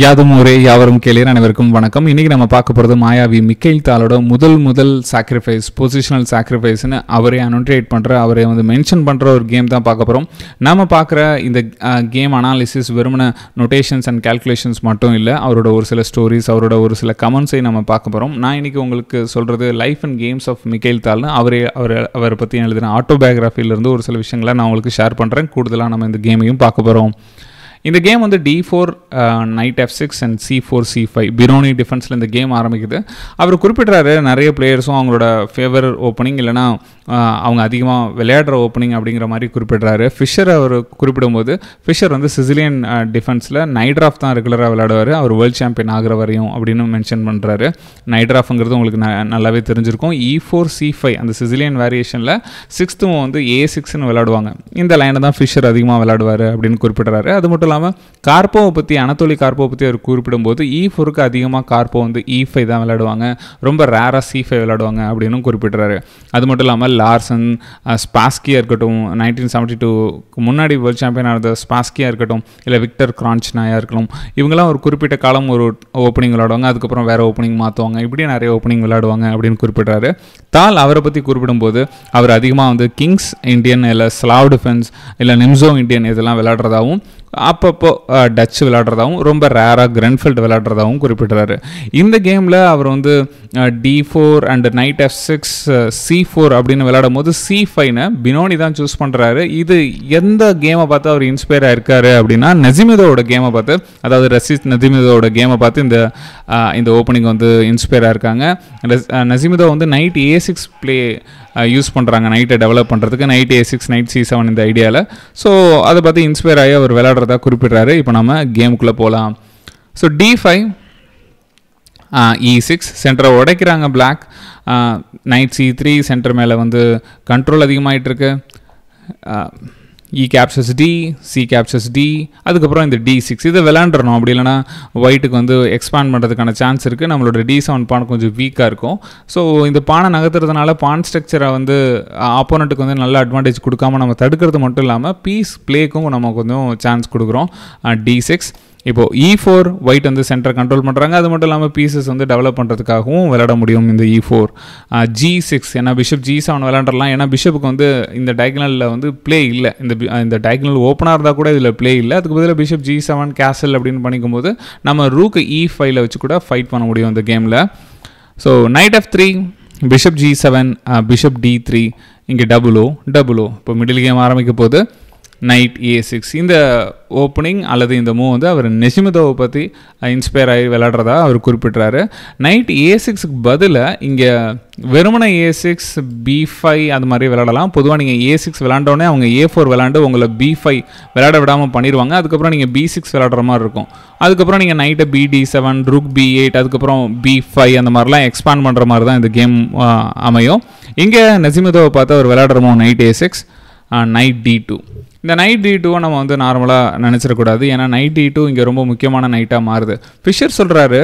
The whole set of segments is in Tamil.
யாதும் ஊரே யாவரும் கேளியர் அனைவருக்கும் வணக்கம் இன்றைக்கி நம்ம பார்க்க போகிறது மாயாவி மிக்கைல் தாலோட முதல் முதல் சாக்ரிஃபைஸ் பொசிஷனல் சாக்ரிஃபைஸ்னு அவரே அனோட்டேட் பண்ணுற அவரை வந்து மென்ஷன் பண்ணுற ஒரு கேம் தான் பார்க்க போகிறோம் நம்ம பார்க்குற இந்த கேம் அனாலிசிஸ் வெறுமன நொட்டேஷன்ஸ் அண்ட் கேல்குலேஷன்ஸ் மட்டும் இல்லை அவரோட ஒரு சில ஸ்டோரிஸ் அவரோட ஒரு சில கமெண்ட்ஸை நம்ம பார்க்க போகிறோம் நான் இன்றைக்கி உங்களுக்கு சொல்கிறது life and games of Mikhail தால்னு அவரே அவர் அவரை பற்றி எழுதின ஆட்டோபயோகிராஃபிலிருந்து ஒரு சில விஷயங்களை நான் உங்களுக்கு ஷேர் பண்ணுறேன் கூடுதலாக நம்ம இந்த கேமையும் பார்க்க போகிறோம் இந்த கேம் வந்து D four knight F six and C four C five பிரோனி டிஃபென்ஸில் இந்த கேம் ஆரம்பிக்குது அவர் குறிப்பிட்றாரு நிறைய பிளேயர்ஸும் அவங்களோட ஃபேவர் ஓப்பனிங் இல்லைனா அவங்க அதிகமாக விளையாடுற ஓப்பனிங் அப்படிங்கிற மாதிரி குறிப்பிடுறாரு ஃபிஷர் அவர் குறிப்பிடும்போது ஃபிஷர் வந்து சிசிலியன் டிஃபென்ஸில் நைட்ராஃப் தான் ரெகுலராக விளையாடுவார் அவர் வேர்ல்டு சாம்பியன் ஆகிற வரையும் அப்படின்னு மென்ஷன் பண்ணுறாரு நைட்ராஃப்ங்கிறது உங்களுக்கு ந நல்லாவே தெரிஞ்சிருக்கும் இ ஃபோர் சி ஃபைவ் அந்த சிசிலியன் வேரியேஷனில் சிக்ஸ்த்தும் வந்து ஏ சிக்ஸ்னு விளையாடுவாங்க இந்த லைனை தான் ஃபிஷர் அதிகமாக விளையாடுவார் அப்படின்னு குறிப்பிடுறாரு அது மட்டும் இல்லாமல் கார்போவை பற்றி அனத்தோலி கார்போவை பற்றி அவர் குறிப்பிடும்போது இ e ஃபோருக்கு அதிகமாக கார்போ வந்து இ e ஃபைவ் தான் விளையாடுவாங்க ரொம்ப ரேராக சி ஃபைவ் விளையாடுவாங்க அப்படின்னு குறிப்பிட்றாரு அது மட்டும் இல்லாமல் எல் லார்சன் ஸ்பாஸ்கியாக இருக்கட்டும் நைன்டீன் செவன்ட்டி டூக்கு முன்னாடி வேர்ல்டு சாம்பியனாக இருந்த ஸ்பாஸ்கியாக இருக்கட்டும் இல்லை விக்டர் கிரான்ச்னாயாக இருக்கட்டும் இவங்கெல்லாம் ஒரு குறிப்பிட்ட காலம் ஒரு ஓப்பனிங் விளாடுவாங்க அதுக்கப்புறம் வேறு ஓப்பனிங் மாற்றுவாங்க இப்படியே நிறைய ஓப்பனிங் விளாடுவாங்க அப்படின்னு குறிப்பிட்றாரு தால் அவரை பற்றி குறிப்பிடும்போது அவர் அதிகமாக வந்து கிங்ஸ் இந்தியன் இல்லை ஸ்லாவ் டிஃபென்ஸ் இல்லை நிம்சோ இந்தியன் இதெல்லாம் விளாடுறதாகவும் அப்பப்போ டச் விளாடுறதாகவும் ரொம்ப ரேராக கிரன்ஃபீல்ட் விளாடுறதாகவும் குறிப்பிட்றாரு இந்த கேமில் அவர் வந்து D four and knight F six C four அப்படின்னு விளாடும் போது சி ஃபைனை பினோனி தான் சூஸ் பண்ணுறாரு இது எந்த கேமை பார்த்து அவர் இன்ஸ்பயர் ஆயிருக்காரு அப்படின்னா நஜிமிதோட கேமை பார்த்து அதாவது ரசித் நஜிமிதோட கேமை பார்த்து இந்த இந்த ஓப்பனிங் வந்து இன்ஸ்பயர் ஆயிருக்காங்க நசிமிதோ வந்து knight A six play use பண்ணுறாங்க நைட்டை டெவலப் பண்ணுறதுக்கு knight A six knight C seven இந்த ஐடியாவில் ஸோ அதை பார்த்து இன்ஸ்பயர் ஆகி அவர் விளாடுற பண்ணுறதா குறிப்பிட்றாரு இப்போ நம்ம கேமுக்குள்ளே போகலாம் so D five E six e சென்டரை உடைக்கிறாங்க black knight C three centre மேலே வந்து கண்ட்ரோல் இருக்கு E captures D C captures D அதுக்கப்புறம் இந்த டி சிக்ஸ் இதை விளாண்டுறணும் அப்படி இல்லைனா ஒயிட்டுக்கு வந்து எக்ஸ்பேண்ட் பண்ணுறதுக்கான சான்ஸ் இருக்குது நம்மளோட டி செவன் பான் கொஞ்சம் வீக்காக இருக்கும் ஸோ இந்த பானை நகர்த்துறதுனால பான் ஸ்ட்ரக்சரை வந்து ஆப்போனண்ட்டுக்கு வந்து நல்ல அட்வான்டேஜ் கொடுக்காம நம்ம தடுக்கிறது மட்டும் இல்லாமல் பீஸ் பிளேக்கும் நம்ம கொஞ்சம் சான்ஸ் கொடுக்குறோம் டி சிக்ஸ் இப்போ இ ஃபோர் ஒயிட் வந்து சென்டரை கண்ட்ரோல் பண்ணுறாங்க அது மட்டும் இல்லாமல் பீசஸ் வந்து டெவலப் பண்ணுறதுக்காகவும் விளையாட முடியும் இந்த இ ஃபோர் ஜி சிக்ஸ் ஏன்னா பிஷப் ஜி செவன் விளையாண்டலாம் ஏன்னா பிஷப்புக்கு வந்து இந்த டயக்னலில் வந்து பிளே இல்லை இந்த இந்த டயக்னல் ஓப்பனாக இருந்தால் கூட இதில் பிளே இல்லை அதுக்கு பதிலாக பிஷப் ஜி செவன் கேசல் அப்படின்னு பண்ணிக்கும்போது நம்ம ரூக்கு இ ஃபைவ்ல வச்சு கூட ஃபைட் பண்ண முடியும் இந்த கேமில் so knight of three bishop G seven bishop D three இங்கே டபுளோ டபுளோ இப்போ மிடில் கேம் ஆரம்பிக்க போது நைட் ஏ சிக்ஸ் இந்த ஓப்பனிங் அல்லது இந்த மூவ் வந்து அவர் நெசிமதோவை பற்றி இன்ஸ்பயர் ஆகி விளாடுறதா அவர் குறிப்பிட்றாரு நைட் ஏ e சிக்ஸுக்கு பதிலாக இங்கே வெறுமனை A e six B five அது மாதிரி விளாடலாம் பொதுவாக நீங்கள் ஏ e சிக்ஸ் விளாண்டோடனே அவங்க ஏ ஃபோர் விளாண்டு உங்களை பி ஃபைவ் விளாட விடாமல் பண்ணிடுவாங்க அதுக்கப்புறம் நீங்கள் பி சிக்ஸ் விளாடுற மாதிரி இருக்கும் அதுக்கப்புறம் நீங்கள் நைட்டை B D seven rook B eight அதுக்கப்புறம் பி ஃபைவ் அந்த மாதிரிலாம் எக்ஸ்பேண்ட் பண்ணுற மாதிரி தான் இந்த கேம் அமையும் இங்கே நெசிமதோவை பார்த்து அவர் விளாடுறமோ knight A six knight D two இந்த நைட் டி டூவை நம்ம வந்து நார்மலாக நினச்சிடக்கூடாது ஏன்னா நைட் டி டூ இங்கே ரொம்ப முக்கியமான நைட்டாக மாறுது ஃபிஷர் சொல்கிறாரு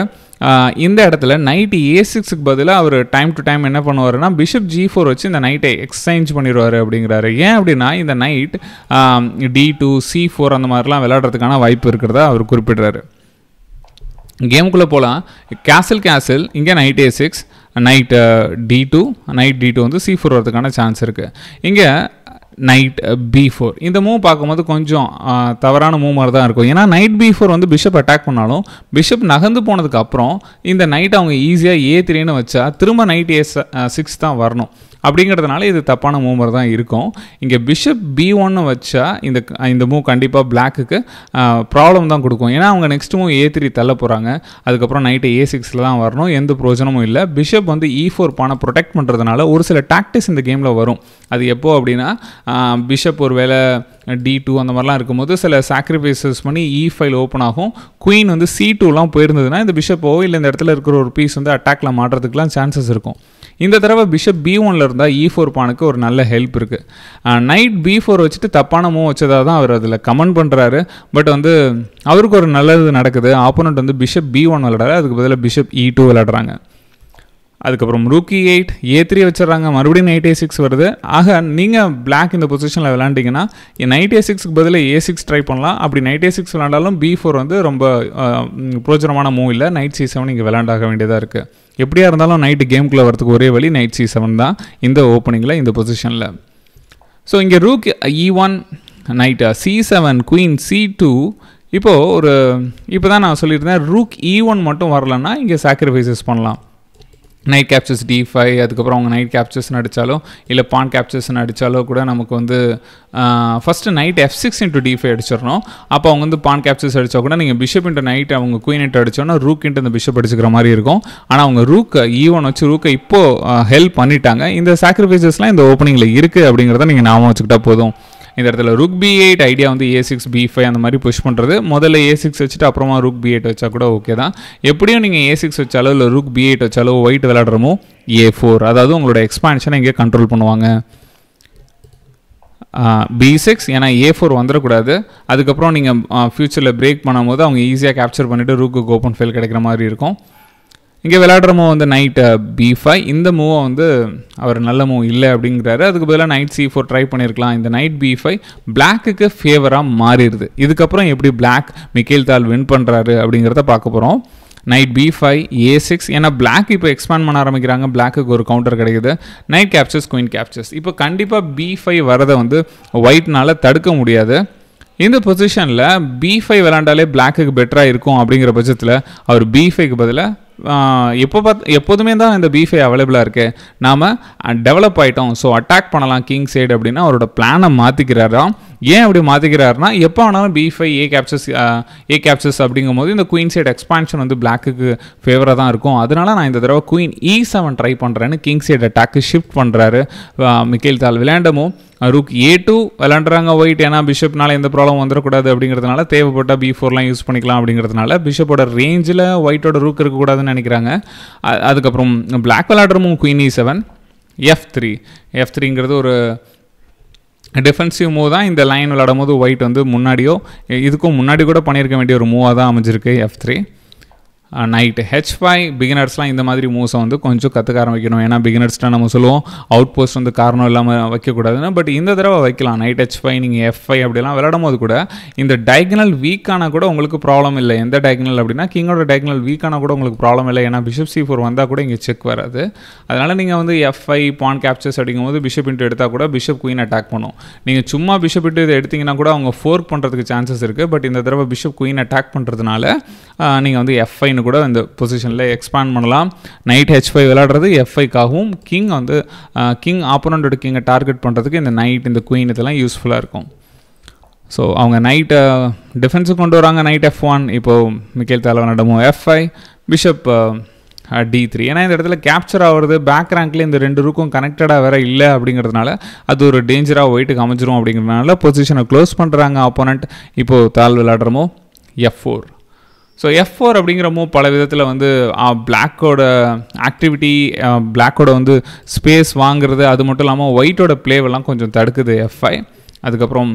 இந்த இடத்துல நைட்டு ஏ சிக்ஸுக்கு பதிலாக அவர் டைம் டு டைம் என்ன பண்ணுவார்னா பிஷப் ஜி ஃபோர் வச்சு இந்த நைட்டை எக்ஸ்சேஞ்ச் பண்ணிடுவார் அப்படிங்கிறாரு ஏன் அப்படின்னா இந்த knight D two C four அந்த மாதிரிலாம் விளையாடுறதுக்கான வாய்ப்பு இருக்கிறதா அவர் குறிப்பிடுறாரு கேமுக்குள்ளே போகலாம் கேசல் கேசல் இங்கே knight A six knight D two knight D two வந்து சி ஃபோர் வரதுக்கான சான்ஸ் இருக்குது இங்கே நைட் பி ஃபோர் இந்த மூவ் பார்க்கும்போது கொஞ்சம் uh, தவறான மூவ் மாதிரி தான் இருக்கும் ஏன்னா நைட் பி ஃபோர் வந்து பிஷப் அட்டாக் பண்ணாலும் பிஷப் நகர்ந்து போனதுக்கப்புறம் இந்த நைட் அவங்க ஈஸியாக ஏ த்ரீன்னு வச்சா திரும்ப நைட் ஏ சிக்ஸ் தான் வரணும் அப்படிங்கிறதுனால இது தப்பான மூவர் தான் இருக்கும் இங்கே பிஷப் பி ஒன்னு வச்சா இந்த இந்த மூவ் கண்டிப்பாக பிளாக்குக்கு ப்ராப்ளம் தான் கொடுக்கும் ஏன்னா அவங்க நெக்ஸ்ட் மூவ் ஏ த்ரீ தள்ள போகிறாங்க அதுக்கப்புறம் நைட்டு ஏ சிக்ஸில் தான் வரணும் எந்த பிரோஜனமும் இல்லை பிஷப் வந்து இ e ஃபோர் பானை ப்ரொடெக்ட் பண்ணுறதுனால ஒரு சில டாக்டிக்ஸ் இந்த கேமில் வரும் அது எப்போது அப்படின்னா பிஷப் ஒரு வேலை டி டூ அந்த மாதிரிலாம் இருக்கும்போது சில சாக்ரிஃபைசஸ் பண்ணி இ ஃபைல் ஓப்பன் ஆகும் குயின் வந்து சி டூலாம் போயிருந்ததுன்னா இந்த பிஷப்போ இல்லை இந்த இடத்துல இருக்கிற ஒரு பீஸ் வந்து அட்டாக்ல மாட்டுறதுக்குலாம் சான்சஸ் இருக்கும் இந்த தடவை பிஷப் பி ஒனில் இருந்தால் இ ஃபோர் பானுக்கு ஒரு நல்ல ஹெல்ப் இருக்குது நைட் பி ஃபோர் வச்சுட்டு தப்பான மூவ் வச்சதாக தான் அவர் அதில் கமெண்ட் பண்ணுறாரு பட் வந்து அவருக்கு ஒரு நல்லது நடக்குது ஆப்போனண்ட் வந்து பிஷப் பி ஒன் விளாடுறாரு அதுக்கு பதிலாக பிஷப் இ e டூ விளாடுறாங்க அதுக்கப்புறம் ரூக்கி எயிட் ஏ த்ரீ வச்சிடறாங்க மறுபடியும் நைட் ஏ சிக்ஸ் வருது ஆக நீங்கள் பிளாக் இந்த பொசிஷனில் விளாண்டிங்கன்னா நைட் ஏ சிக்ஸ்க்கு பதில் ஏ சிக்ஸ் ட்ரை பண்ணலாம் அப்படி நைட் ஏ சிக்ஸ் விளாண்டாலும் பி ஃபோர் வந்து ரொம்ப புரோஜனமான மூவ் இல்லை நைட் சி செவன் இங்கே விளாண்டாக வேண்டியதாக இருக்குது எப்படியா இருந்தாலும் நைட்டு கேம்குள்ளே வரதுக்கு ஒரே வழி நைட் சி செவன் தான் இந்த ஓப்பனிங்கில் இந்த பொசிஷனில் ஸோ இங்கே ரூக் இ ஒன் நைட்டா C seven queen C two இப்போது ஒரு இப்போ தான் நான் சொல்லியிருந்தேன் ரூக் இ ஒன் மட்டும் வரலன்னா இங்கே சாக்ரிஃபைசஸ் பண்ணலாம் நைட் கேப்சர்ஸ் டி ஃபைவ் அதுக்கப்புறம் அவங்க நைட் கேப்சர்ஸ் அடித்தாலோ இல்லை பான் கேப்சர்ஸ் அடித்தாலோ கூட நமக்கு வந்து first knight F six into D five அடிச்சிடணும் அப்போ அவங்க வந்து பான் கேப்சர்ஸ் அடித்தா கூட நீங்கள் பிஷப் இன்ட்டு நைட் அவங்க குயின் இன்ட்டு அடித்தோம்னா ரூக் இன்ட்டு அந்த பிஷப் அடிச்சுக்கிற மாதிரி இருக்கும் ஆனால் அவங்க ரூக்கை ஈவன் வச்சு ரூக்கை இப்போது ஹெல்ப் பண்ணிட்டாங்க இந்த சாக்ரிஃபைசஸ்லாம் இந்த ஓப்பனிங்கில் இருக்குது அப்படிங்கிறத நீங்கள் ஞாபகம் வச்சுக்கிட்டால் போதும் இந்த இடத்துல ருக் பி எயிட் ஐடியா வந்து ஏ சிக்ஸ் பி ஃபைவ் அந்த மாதிரி புஷ் பண்ணுறது முதல்ல ஏ சிக்ஸ் வச்சுட்டு அப்புறமா ருக் பி எயிட் வச்சா கூட ஓகே தான் எப்படியும் நீங்கள் ஏ சிக்ஸ் வச்சாலோ இல்லை ருக் பி எயிட் வச்சாலோ ஒயிட் விளாட்றமோ ஏ ஃபோர் அதாவது உங்களோட எக்ஸ்பான்ஷனை இங்கே கண்ட்ரோல் பண்ணுவாங்க பி சிக்ஸ் ஏன்னா ஏ ஃபோர் வந்துடக்கூடாது அதுக்கப்புறம் நீங்கள் ஃப்யூச்சரில் பிரேக் பண்ணும்போது அவங்க ஈஸியாக கேப்சர் பண்ணிவிட்டு ரூக்கு ஓப்பன் ஃபெயில் கிடைக்கிற மாதிரி இருக்கும் இங்கே விளையாடுற மூவ் வந்து நைட் பி ஃபைவ் இந்த மூவை வந்து அவர் நல்ல மூவ் இல்லை அப்படிங்கிறாரு அதுக்கு பதிலாக நைட் சி ஃபோர் ட்ரை பண்ணியிருக்கலாம் இந்த நைட் பி ஃபைவ் பிளாக்குக்கு ஃபேவராக மாறிடுது இதுக்கப்புறம் எப்படி பிளாக் மிக்கேல் தால் வின் பண்ணுறாரு அப்படிங்கிறத பார்க்க போகிறோம் knight B five A six ஏன்னா பிளாக் இப்போ எக்ஸ்பேண்ட் பண்ண ஆரம்பிக்கிறாங்க பிளாக்குக்கு ஒரு கவுண்டர் கிடைக்குது நைட் கேப்சர்ஸ் குயின் கேப்சர்ஸ் இப்போ கண்டிப்பாக பி ஃபைவ் வரதை வந்து ஒயிட்னால் தடுக்க முடியாது இந்த பொசிஷனில் பி ஃபைவ் விளாண்டாலே பிளாக்குக்கு பெட்டராக இருக்கும் அப்படிங்கிற பட்சத்தில் அவர் பி ஃபைவ்க்கு பதிலாக எப்போ பார்த்து எப்போதுமே தான் இந்த பீஃபே அவைலபிளாக இருக்குது நாம் டெவலப் ஆகிட்டோம் ஸோ அட்டாக் பண்ணலாம் கிங் சைடு அப்படின்னா அவரோட பிளானை மாற்றிக்கிறாராம் ஏன் அப்படி மாற்றிக்கிறாருனா எப்போ ஆனாலும் பீஃபை ஏ கேப்சஸ் ஏ கேப்சஸ் அப்படிங்கும் போது இந்த குயின் சைடு எக்ஸ்பான்ஷன் வந்து பிளாக்குக்கு ஃபேவராக தான் இருக்கும் அதனால நான் இந்த தடவை குயின் இ செவன் ட்ரை பண்ணுறேன்னு கிங் சைடு அட்டாக்கு ஷிஃப்ட் பண்ணுறாரு மிக்கேல் தால் விளையாண்டமும் ரூக் ஏ டூ விளாண்டுறாங்க ஒயிட் ஏன்னா பிஷப்னால எந்த ப்ராப்ளம் வந்துடக்கூடாது அப்படிங்கிறதுனால தேவைப்பட்ட பி ஃபோர்லாம் யூஸ் பண்ணிக்கலாம் அப்படிங்கிறதுனால பிஷப்போட ரேஞ்சில் ஒயிட்டோட ரூக் இருக்கக்கூடாதுன்னு நினைக்கிறாங்க அதுக்கப்புறம் பிளாக் விளாட்றமும் queen E seven F three F த்ரீங்கிறது ஒரு டிஃபென்சிவ் மூவ் தான் இந்த லைன் விளாடும் போது ஒயிட் வந்து முன்னாடியோ இதுக்கும் முன்னாடி கூட பண்ணியிருக்க வேண்டிய ஒரு மூவாக தான் அமைஞ்சிருக்கு F three knight H five பிகினர்ஸ்லாம் இந்த மாதிரி மூவ்ஸை வந்து கொஞ்சம் கற்றுக்க ஆரம்பிக்கணும் ஏன்னா பிகினர்ஸ்ட்டாக நம்ம சொல்லுவோம் அவுட் போஸ்ட் வந்து காரணம் இல்லாமல் வைக்கக்கூடாதுன்னு பட் இந்த தடவை வைக்கலாம் நைட் ஹெச் ஃபைவ் நீங்கள் எஃப் ஃபைவ் அப்படிலாம் விளையாடும் போது கூட இந்த டைக்னல் வீக்கான கூட உங்களுக்கு ப்ராப்ளம் இல்லை எந்த டைக்னல் அப்படின்னா கிங்கோட டைக்னல் வீக்கான கூட உங்களுக்கு ப்ராப்ளம் இல்லை ஏன்னா பிஷப் சி ஃபோர் வந்தால் கூட இங்கே செக் வராது அதனால் நீங்கள் வந்து எஃப் ஃபைவ் பான் கேப்சர்ஸ் அப்படிங்கும்போது பிஷப் இன்ட்டு எடுத்தால் கூட பிஷப் குயின் அட்டாக் பண்ணும் நீங்கள் சும்மா பிஷப் இன்ட்டு இதை எடுத்திங்கன்னா கூட அவங்க ஃபோர்க் பண்ணுறதுக்கு சான்சஸ் இருக்குது பட் இந்த தடவை பிஷப் குயின் அட்டாக் பண்ணுறதுனால நீங்கள் வந்து எஃப் ஃபைன் குயின் கூட இந்த பொசிஷனில் எக்ஸ்பேண்ட் பண்ணலாம் நைட் ஹெச் ஃபைவ் விளாடுறது எஃப் ஃபைக்காகவும் கிங் வந்து கிங் ஆப்போனண்ட்டோட கிங்கை டார்கெட் பண்ணுறதுக்கு இந்த நைட் இந்த குயின் இதெல்லாம் யூஸ்ஃபுல்லாக இருக்கும் ஸோ அவங்க நைட்டை டிஃபென்ஸுக்கு கொண்டு வராங்க நைட் எஃப் ஒன் இப்போது மிக்கேல் தலைவனிடமும் F five bishop D three ஏன்னா இந்த இடத்துல கேப்சர் ஆகிறது பேக் ரேங்க்ல இந்த ரெண்டு ரூக்கும் கனெக்டடாக வேற இல்லை அப்படிங்கிறதுனால அது ஒரு டேஞ்சராக ஒயிட்டுக்கு அமைஞ்சிரும் அப்படிங்கிறதுனால பொசிஷனை க்ளோஸ் பண்ணுறாங்க ஆப்போனண்ட் இப்போது தாழ் விளாடுறமோ F four so F four அப்படிங்கிறமோ பல விதத்தில் வந்து பிளாக்கோட ஆக்டிவிட்டி பிளாக்கோட வந்து ஸ்பேஸ் வாங்குறது அது மட்டும் இல்லாமல் ஒயிட்டோட பிளேவெல்லாம் கொஞ்சம் தடுக்குது எஃப் ஃபைவ் அதுக்கப்புறம்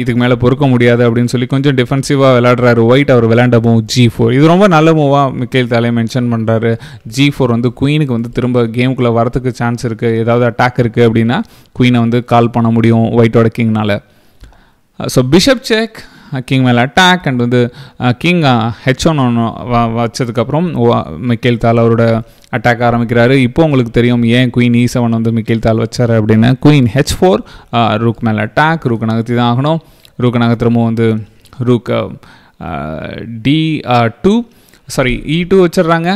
இதுக்கு மேலே பொறுக்க முடியாது அப்படின்னு சொல்லி கொஞ்சம் டிஃபென்சிவாக விளாடுறாரு ஒயிட் அவர் விளையாண்ட மூவ் ஜி ஃபோர் இது ரொம்ப நல்ல மூவாக மிக்கேல் தலையை மென்ஷன் பண்ணுறாரு ஜி ஃபோர் வந்து குயினுக்கு வந்து திரும்ப கேமுக்குள்ளே வரத்துக்கு சான்ஸ் இருக்குது ஏதாவது அட்டாக் இருக்குது அப்படின்னா குயினை வந்து கால் பண்ண முடியும் ஒயிட்டோட கிங்னால் ஸோ பிஷப் செக் கிங் மேலே அட்டாக் அண்ட் வந்து கிங் ஹெச் ஒன் ஒன் வச்சதுக்கப்புறம் மிக்கேல் தால் அவரோட அட்டாக் ஆரம்பிக்கிறாரு இப்போ உங்களுக்கு தெரியும் ஏன் குயின் இ செவன் வந்து மிக்கேல் தால் வச்சார் அப்படின்னு குயின் ஹெச் ஃபோர் ரூக் மேலே அட்டாக் ரூக் நகர்த்தி தான் ஆகணும் ரூக் நகர்த்துறமும் வந்து rook D two sorry E two வச்சிடுறாங்க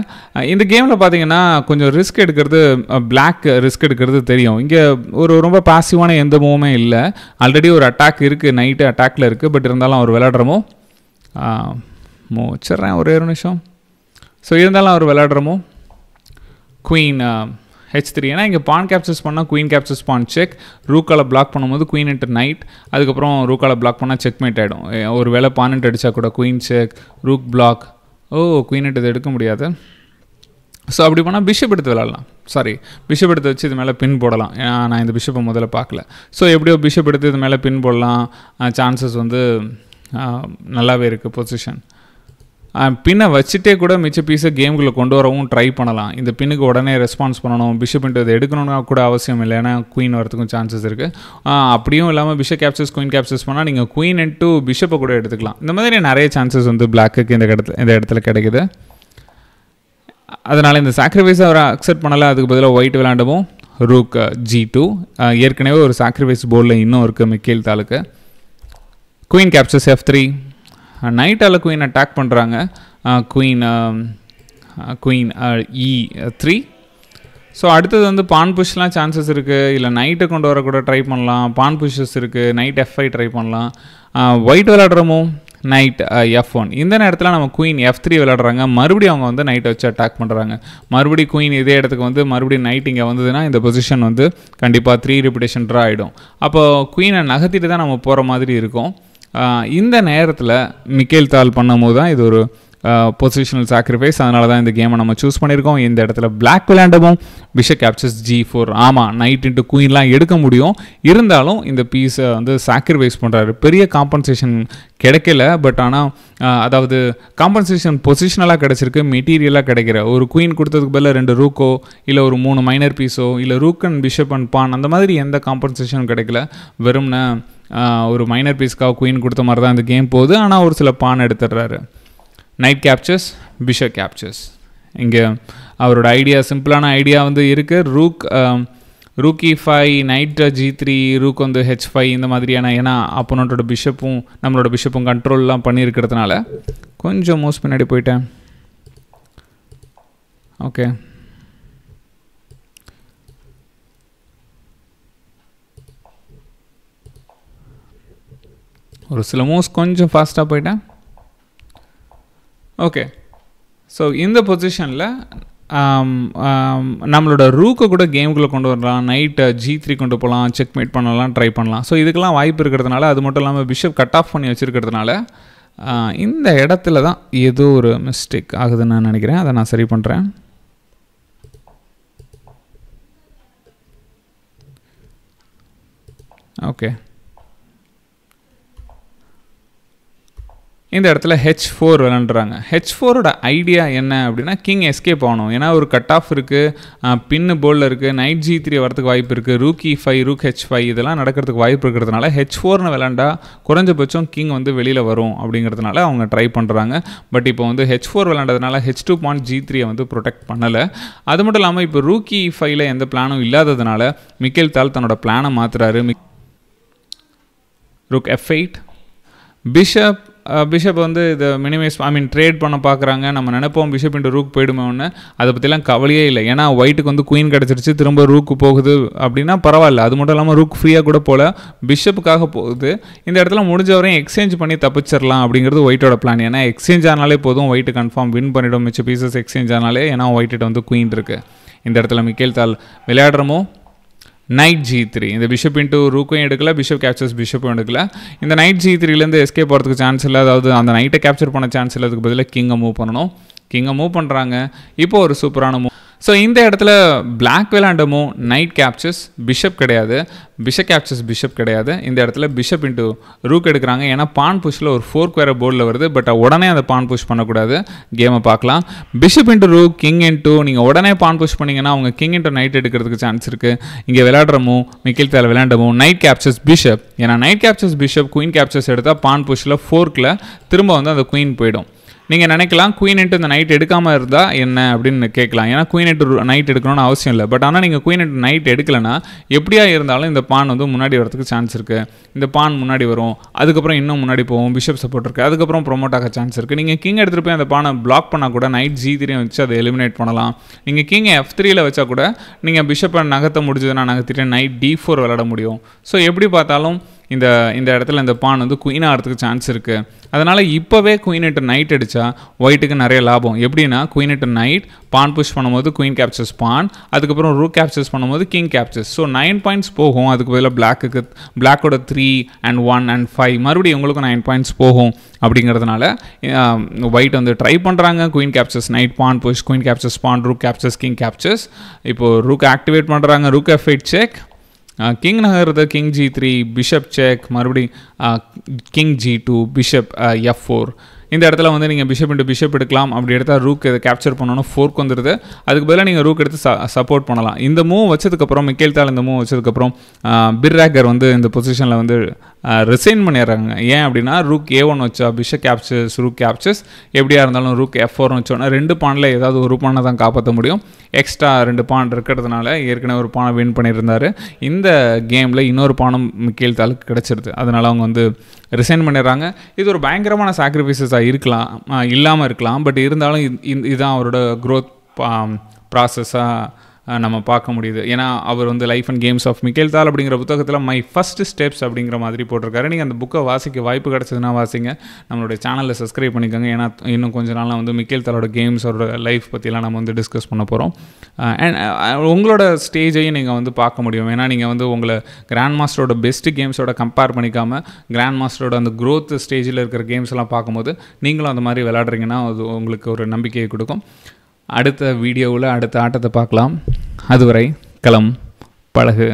இந்த கேமில் பார்த்தீங்கன்னா கொஞ்சம் ரிஸ்க் எடுக்கிறது பிளாக் ரிஸ்க் எடுக்கிறது தெரியும் இங்கே ஒரு ரொம்ப பாசிவான எந்த மூவுமே இல்லை ஆல்ரெடி ஒரு அட்டாக் இருக்குது நைட்டு அட்டாக்கில் இருக்குது பட் இருந்தாலும் அவர் விளாட்றமோ மூ வச்சிட்றேன் ஒரே ஒரு நிமிஷம் ஸோ இருந்தாலும் அவர் விளாட்றமோ குயின் ஹெச் த்ரீ ஏன்னா இங்கே பான் கேப்சர்ஸ் பண்ணால் குயின் கேப்சர்ஸ் பான் செக் ரூக்கால பிளாக் பண்ணும்போது குயின் இன்ட்டு நைட் அதுக்கப்புறம் ரூக்கால பிளாக் பண்ணால் செக் மேட் ஆகிடும் ஒரு வேளை பான் இன்ட்டு அடித்தா கூட குயின் செக் ரூக் பிளாக் ஓ குயின் எட்டு எடுக்க முடியாது ஸோ அப்படி போனால் பிஷப் எடுத்து விளாட்லாம் சாரி பிஷப் எடுத்து வச்சு இது மேலே பின் போடலாம் ஏன்னா நான் இந்த பிஷப்பை முதல்ல பார்க்கல ஸோ எப்படியோ பிஷப் எடுத்து இது மேலே பின் போடலாம் சான்சஸ் வந்து நல்லாவே இருக்குது பொசிஷன் பின்னை வச்சுட்டே கூட மிச்ச பீஸை கேமுக்குள்ளே கொண்டு வரவும் ட்ரை பண்ணலாம் இந்த பின்னுக்கு உடனே ரெஸ்பான்ஸ் பண்ணணும் பிஷப் இன்ட்டு அதை எடுக்கணும்னா கூட அவசியம் இல்லை ஏன்னா குயின் வரதுக்கும் சான்சஸ் இருக்குது அப்படியும் இல்லாமல் பிஷப் கேப்சர்ஸ் குயின் கேப்சர்ஸ் பண்ணால் நீங்கள் குயின் இன்ட்டு பிஷப்பை கூட எடுத்துக்கலாம் இந்த மாதிரி நிறைய சான்சஸ் வந்து பிளாக்குக்கு இந்த இடத்துல இந்த இடத்துல கிடைக்குது அதனால் இந்த சாக்ரிஃபைஸை அவரை அக்செப்ட் பண்ணலை அதுக்கு பதிலாக ஒயிட் விளாண்டவும் ரூக் ஜி டூ ஏற்கனவே ஒரு சாக்ரிஃபைஸ் போர்டில் இன்னும் இருக்குது மிக்கேல் தாலுக்கு குயின் கேப்சர்ஸ் எஃப் த்ரீ நைட்டால் குயின் அட்டாக் பண்ணுறாங்க queen queen e three so அடுத்தது வந்து பான் புஷ்லாம் சான்சஸ் இருக்குது இல்லை நைட்டை கொண்டு வரக்கூட ட்ரை பண்ணலாம் பான் புஷ்ஷஸ் இருக்குது நைட் எஃப்ஐ ட்ரை பண்ணலாம் ஒயிட் விளாட்றமோ நைட் எஃப் ஒன் இந்த நேரத்தில் நம்ம குயின் எஃப் த்ரீ விளாடுறாங்க மறுபடியும் அவங்க வந்து நைட்டை வச்சு அட்டாக் பண்ணுறாங்க மறுபடியும் குயின் இதே இடத்துக்கு வந்து மறுபடியும் நைட் இங்கே வந்ததுன்னா இந்த பொசிஷன் வந்து கண்டிப்பாக த்ரீ ரிப்பிடேஷன் ட்ரா ஆகிடும் அப்போ குயினை நகர்த்திட்டு தான் நம்ம போகிற மாதிரி இருக்கும் இந்த நேரத்தில் மிக்கேல் தால் பண்ணும்போது தான் இது ஒரு பொசிஷனல் uh, சாக்ரிஃபைஸ் அதனால தான் இந்த கேமை நம்ம சூஸ் பண்ணியிருக்கோம் இந்த இடத்துல பிளாக் விளையாண்டவும் பிஷப் கேப்சர்ஸ் ஜி ஃபோர் ஆமாம் நைட் இன்ட்டு குயின்லாம் எடுக்க முடியும் இருந்தாலும் இந்த பீஸை வந்து சாக்ரிஃபைஸ் பண்ணுறாரு பெரிய காம்பன்சேஷன் கிடைக்கல பட் ஆனால் uh, அதாவது காம்பன்சேஷன் பொசிஷனலாக கிடச்சிருக்கு மெட்டீரியலாக கிடைக்கிற ஒரு குயின் கொடுத்ததுக்கு பதில் ரெண்டு ரூக்கோ இல்லை ஒரு மூணு மைனர் பீஸோ இல்லை rook and bishop and pawn அந்த மாதிரி எந்த காம்பன்சேஷனும் கிடைக்கல வெறும்னா uh, ஒரு மைனர் பீஸ்க்காக குயின் கொடுத்த மாதிரி தான் இந்த கேம் போகுது ஆனால் ஒரு சில பான் எடுத்துடுறாரு நைட் கேப்சர்ஸ் பிஷப் கேப்சர்ஸ் இங்கே அவரோட ஐடியா சிம்பிளான ஐடியா வந்து இருக்குது ரூக் ரூக்கி five knight g three rook வந்து ஹெச் ஃபைவ் இந்த மாதிரியான ஏன்னா அப்போனோட பிஷப்பும் நம்மளோட பிஷப்பும் கண்ட்ரோல்லாம் பண்ணியிருக்கிறதுனால கொஞ்சம் மோஸ்ட் பின்னாடி போயிட்டேன் ஓகே ஒரு சில மூவ்ஸ் கொஞ்சம் ஃபாஸ்ட்டாக போயிட்டேன் ஓகே ஸோ இந்த பொசிஷனில் um, um, நம்மளோட ரூக்கை கூட கேமுக்குள்ளே கொண்டு வரலாம் நைட்டு ஜி த்ரீ கொண்டு போகலாம் செக் மேட் பண்ணலாம் ட்ரை பண்ணலாம் ஸோ இதுக்கெல்லாம் வாய்ப்பு இருக்கிறதுனால அது மட்டும் இல்லாமல் பிஷப் கட் ஆஃப் பண்ணி வச்சுருக்கிறதுனால uh, இந்த இடத்துல தான் ஏதோ ஒரு மிஸ்டேக் ஆகுதுன்னு நான் நினைக்கிறேன் அதை நான் சரி பண்ணுறேன் ஓகே இந்த இடத்துல ஹெச் ஃபோர் விளாண்டுறாங்க ஹெச் ஃபோரோட ஐடியா என்ன அப்படின்னா கிங் எஸ்கேப் ஆகணும் ஏன்னா ஒரு கட் ஆஃப் இருக்குது பின்னு போலில் இருக்குது நைட் ஜி த்ரீ வரதுக்கு வாய்ப்பு இருக்குது ரூக்கி ஃபைவ் ரூக் ஹெச் ஃபைவ் இதெல்லாம் நடக்கிறதுக்கு வாய்ப்பு இருக்கிறதுனால ஹெச் ஃபோர்னு விளாண்டா குறைஞ்சபட்சம் கிங் வந்து வெளியில் வரும் அப்படிங்கிறதுனால அவங்க ட்ரை பண்ணுறாங்க பட் இப்போ வந்து ஹெச் ஃபோர் விளாண்டதுனால ஹெச் டூ பாயிண்ட் ஜி த்ரீயை வந்து ப்ரொடெக்ட் பண்ணலை அது மட்டும் இல்லாமல் இப்போ ரூக்கி ஃபைவ்ல எந்த பிளானும் இல்லாததுனால மிக்கேல் தால் தன்னோட பிளானை மாற்றுறாரு rook f eight bishop bishop வந்து இதை மினிமைஸ் ஐ மீன் ட்ரேட் பண்ண பார்க்குறாங்க நம்ம நினைப்போம் பிஷப் இன்ட்டு ரூக் போயிடுமே ஒன்று அதை பற்றிலாம் கவலையே இல்லை ஏன்னா ஒயிட்டுக்கு வந்து குயின் கிடச்சிருச்சு திரும்ப ரூக்கு போகுது அப்படின்னா பரவாயில்ல அது மட்டும் இல்லாமல் ரூக் ஃப்ரீயாக கூட போகல பிஷப்புக்காக போகுது இந்த இடத்துல முடிஞ்ச வரையும் எக்ஸ்சேஞ்ச் பண்ணி தப்பிச்சிடலாம் அப்படிங்கிறது ஒயிட்டோட பிளான் ஏன்னா எக்ஸ்சேஞ்ச் ஆனாலே போதும் ஒயிட்டு கன்ஃபார்ம் வின் பண்ணிவிடும் மிச்ச பீசஸ் எக்ஸ்சேஞ்ச் ஆனாலே ஏன்னா ஒயிட்டு வந்து குயின் இருக்குது இந்த இடத்துல மிக்கேல் தால் விளையாடுறமோ நைட் ஜி த்ரீ இந்த பிஷப் இன்ட்டு ரூக்கும் எடுக்கல பிஷப் கேப்சர்ஸ் பிஷப்பும் எடுக்கல இந்த நைட் ஜி த்ரீலேருந்து எஸ்கேப் போகிறதுக்கு சான்ஸ் இல்லை அதாவது அந்த நைட்டை கேப்சர் பண்ண சான்ஸ் இல்லாததுக்கு அதுக்கு பதிலாக கிங்கை மூவ் பண்ணணும் கிங்கை மூவ் பண்ணுறாங்க இப்போ ஒரு சூப்பரான மூவ் ஸோ இந்த இடத்துல பிளாக் விளாண்டமும் நைட் கேப்சர்ஸ் பிஷப் கிடையாது பிஷப் கேப்சர்ஸ் பிஷப் கிடையாது இந்த இடத்துல பிஷப் இன்டு ரூக் எடுக்கிறாங்க ஏன்னா பான் புஷில் ஒரு ஃபோர் வேறு போர்டில் வருது பட் உடனே அந்த பான் புஷ் பண்ணக்கூடாது கேமை பார்க்கலாம் bishop into rook king into நீங்கள் உடனே பான் புஷ் பண்ணிங்கன்னா அவங்க கிங் இன்ட்டு நைட் எடுக்கிறதுக்கு சான்ஸ் இருக்குது இங்கே விளையாடுறமோ மிக்கில் தேவை விளாண்டமோ நைட் கேப்சர்ஸ் பிஷப் ஏன்னா knight captures bishop queen captures எடுத்தால் பான் புஷில் ஃபோர்க்கில் திரும்ப வந்து அந்த குயின் போயிடும் நீங்கள் நினைக்கலாம் குயின் எட்டு இந்த நைட் எடுக்காமல் இருந்தால் என்ன அப்படின்னு கேட்கலாம் ஏன்னா குயின் எட்டு நைட் எடுக்கணும்னு அவசியம் இல்லை பட் ஆனால் நீங்கள் குயின் எட்டு நைட் எடுக்கலைன்னா எப்படியா இருந்தாலும் இந்த பான் வந்து முன்னாடி வரதுக்கு சான்ஸ் இருக்குது இந்த பான் முன்னாடி வரும் அதுக்கப்புறம் இன்னும் முன்னாடி போகும் பிஷப் சப்போர்ட் இருக்குது அதுக்கப்புறம் ப்ரொமோட் ஆக சான்ஸ் இருக்குது நீங்கள் கிங் எடுத்துகிட்டு போய் அந்த பானை பிளாக் பண்ணால் கூட நைட் ஜி த்ரீ வச்சு அதை எலிமினேட் பண்ணலாம் நீங்கள் கிங் எஃப் த்ரீயில் வச்சா கூட நீங்கள் பிஷப்பை நகர்த்த முடிஞ்சதுன்னா நகர்த்திட்டு நைட் டி ஃபோர் விளாட முடியும் ஸோ எப்படி பார்த்தாலும் இந்த இந்த இடத்துல இந்த பான் வந்து குயின் ஆகிறதுக்கு சான்ஸ் இருக்குது அதனால் இப்போவே குயின் இட்டு நைட் அடித்தா ஒயிட்டுக்கு நிறைய லாபம் எப்படின்னா queen into knight pawn push பண்ணும்போது குயின் கேப்சர்ஸ் பான் அதுக்கப்புறம் ரூ கேப்சர்ஸ் பண்ணும்போது king captures so nine points போகும் அதுக்கு பதிலாக பிளாக்குக்கு பிளாக்கோட three and one and five மறுபடியும் உங்களுக்கும் நைன் பாயிண்ட்ஸ் போகும் அப்படிங்கிறதுனால ஒயிட் வந்து ட்ரை பண்ணுறாங்க queen captures knight pawn push queen captures pawn rook captures king captures இப்போது ரூக் ஆக்டிவேட் பண்ணுறாங்க ரூக் எஃபைட் செக் கிங் நகரத king g three bishop check மறுபடியும் king g two bishop f four இந்த இடத்துல வந்து நீங்கள் பிஷப் இன்ட்டு பிஷப் எடுக்கலாம் அப்படி எடுத்தால் ரூக் இதை கேப்சர் பண்ணணும் ஃபோர்க் வந்துடுது அதுக்கு பதிலாக நீங்கள் ரூக் எடுத்து சப்போர்ட் பண்ணலாம் இந்த மூவ் வச்சதுக்கப்புறம் மிக்கேல் தால் இந்த மூவ் வச்சதுக்கப்புறம் பிர்ராகர் வந்து இந்த பொசிஷனில் வந்து ரிசைன் பண்ணிடுறாங்க ஏன் அப்படின்னா ரூக் ஏ ஒன் வச்சா பிஷப் கேப்சர்ஸ் ரூக் கேப்சர்ஸ் எப்படியா இருந்தாலும் ரூக் எஃப் ஃபோர்னு வச்சோன்னா ரெண்டு பானில் ஏதாவது ஒரு பானை தான் காப்பாற்ற முடியும் எக்ஸ்ட்ரா ரெண்டு பான் இருக்கிறதுனால ஏற்கனவே ஒரு பானை வின் பண்ணியிருந்தார் இந்த கேமில் இன்னொரு பானம் மிக்கேல் தாலுக்கு கிடச்சிருது அதனால் அவங்க வந்து ரிசைன் பண்ணிடுறாங்க இது ஒரு பயங்கரமான சாக்ரிஃபைசஸாக இருக்கலாம் இல்லாமல் இருக்கலாம் பட் இருந்தாலும் இதுதான் அவரோட க்ரோத் ப்ராசஸாக நம்ம பார்க்க முடியுது ஏன்னா அவர் வந்து life and games of Mikhail Tal அப்படிங்கிற புத்தகத்தில் மை ஃபஸ்ட் ஸ்டெப்ஸ் அப்படிங்கிற மாதிரி போட்டிருக்காரு நீங்கள் அந்த புக்கை வாசிக்க வாய்ப்பு கிடச்சதுன்னா வாசிங்க நம்மளுடைய சேனலில் சப்ஸ்கிரைப் பண்ணிக்கோங்க ஏன்னா இன்னும் கொஞ்ச நாளாக வந்து மிக்கேல் தாலோட கேம்ஸ் அவரோட லைஃப் பற்றிலாம் நம்ம வந்து டிஸ்கஸ் பண்ண போகிறோம் அண்ட் உங்களோட ஸ்டேஜையும் நீங்கள் வந்து பார்க்க முடியும் ஏன்னா நீங்கள் வந்து உங்களை கிராண்ட் மாஸ்டரோட பெஸ்ட் கேம்ஸோட கம்பேர் பண்ணிக்காமல் கிராண்ட் மாஸ்டரோட அந்த க்ரோத் ஸ்டேஜில் இருக்கிற கேம்ஸ்லாம் பார்க்கும்போது நீங்களும் அந்த மாதிரி விளாட்றீங்கன்னா அது உங்களுக்கு ஒரு நம்பிக்கையை கொடுக்கும் அடுத்த வீடியோவில் அடுத்த ஆட்டத்தை பார்க்கலாம் அதுவரை களம் பழகு